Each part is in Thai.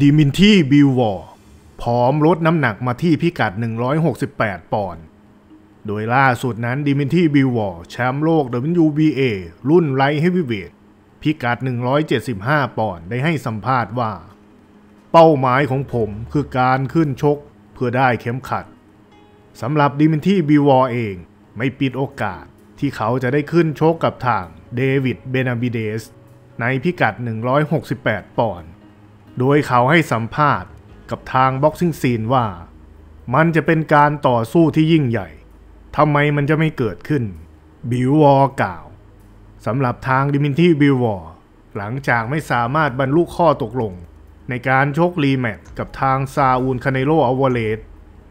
ดิมินทีบิลวอร์ พร้อมลดน้ำหนักมาที่พิกัด 168 ปอนด์ โดยล่าสุดนั้นดิมินทีบิลวอร์แชมป์โลก WBA รุ่นไลท์เฮฟวีเวทพิกัด 175 ปอนด์ได้ให้สัมภาษณ์ว่า เป้าหมายของผมคือการขึ้นชกเพื่อได้เข้มขัดสำหรับดิมินทีบิวอเองไม่ปิดโอกาสที่เขาจะได้ขึ้นชกกับทางเดวิดเบนาบิเดสในพิกัด 168 ปอนด์โดยเขาให้สัมภาษณ์กับทางบ็อกซิ่งซีนว่ามันจะเป็นการต่อสู้ที่ยิ่งใหญ่ทำไมมันจะไม่เกิดขึ้นบิววอร์กล่าวสำหรับทางดิมินทีบิววอร์หลังจากไม่สามารถบรรลุข้อตกลง ในการชกรีแมตกับทางซาอูลคาเนโลอวเลส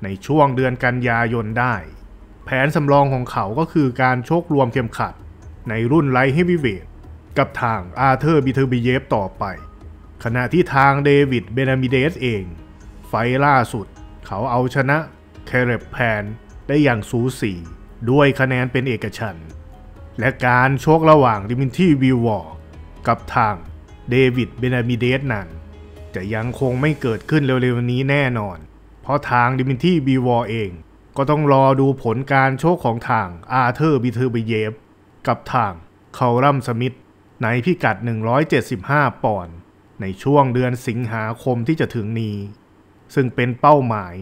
ในช่วงเดือนกันยายนได้ แผนสำรองของเขาก็คือการชกรวมเข็มขัด ในรุ่นไลท์เฮฟวีเวทกับทางอาเธอร์บิเทอร์บิเยฟต่อไปขณะที่ทางเดวิดเบนามิเดสเอง ไฟล่าสุด เขาเอาชนะเคเรบแพนได้อย่างสูสีด้วยคะแนนเป็นเอกฉันและการโชคระหว่างดิมินทีวิวอร์กับทางเดวิดเบนามิเดสนั้นจะยังคงไม่เกิดขึ้นเร็วๆนี้แน่นอน เพราะทางดิมินทีวิวอร์เองก็ต้องรอดูผลการโชคของทางอาเธอร์บิเทอร์เบเยฟกับทางเคารัมสมิธในพิกัด 175ปอนด์ในช่วงเดือนสิงหาคมที่จะถึงนี้ซึ่งเป็นเป้าหมาย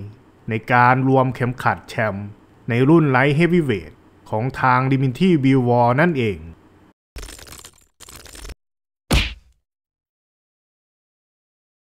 ในการรวมเข็มขัดแชมป์ในรุ่นไลท์เฮฟวีเวทของทางดิมินทีบิววอร์นั่นเอง